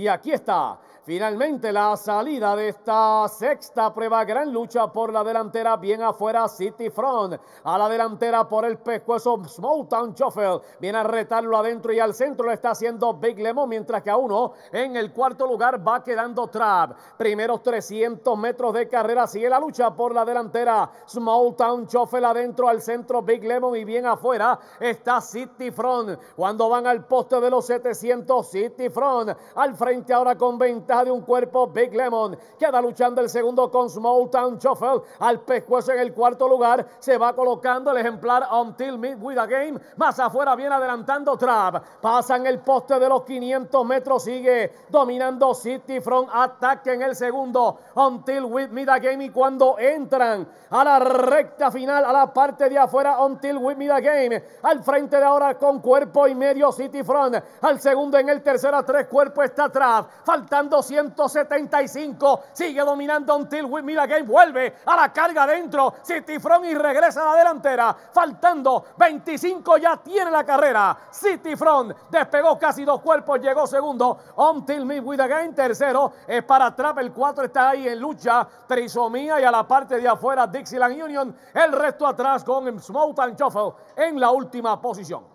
Y aquí está, Finalmente la salida de esta sexta prueba, gran lucha por la delantera, bien afuera City Front, a la delantera por el pescuezo Town Shuffle, viene a retarlo adentro y al centro lo está haciendo Big Lemon, mientras que a uno en el cuarto lugar va quedando Trap. Primeros 300 metros de carrera, sigue la lucha por la delantera, Town Shuffle adentro al centro, Big Lemon y bien afuera está City Front, cuando van al poste de los 700, City Front al frente ahora con 20 de un cuerpo. Big Lemon queda luchando el segundo con Small Town Shuffle. Al pescuezo en el cuarto lugar se va colocando el ejemplar Until Mid With Game. Más afuera viene adelantando Trap. Pasan el poste de los 500 metros. Sigue dominando City Front. Ataque en el segundo. Until With Meet Game. Y cuando entran a la recta final, a la parte de afuera, Until With Meet Game. Al frente de ahora con cuerpo y medio City Front. Al segundo en el tercero a tres cuerpo está Trap. Faltando 175. Sigue dominando Until We Game. Vuelve a la carga adentro. Front y regresa a la delantera. Faltando 25 ya tiene la carrera. City Front, despegó casi dos cuerpos. Llegó segundo. Until Me With Again. Tercero es para Trap. El 4 está ahí en lucha. Trisomía y a la parte de afuera Dixieland Union. El resto atrás con Smoke and Shuffle en la última posición.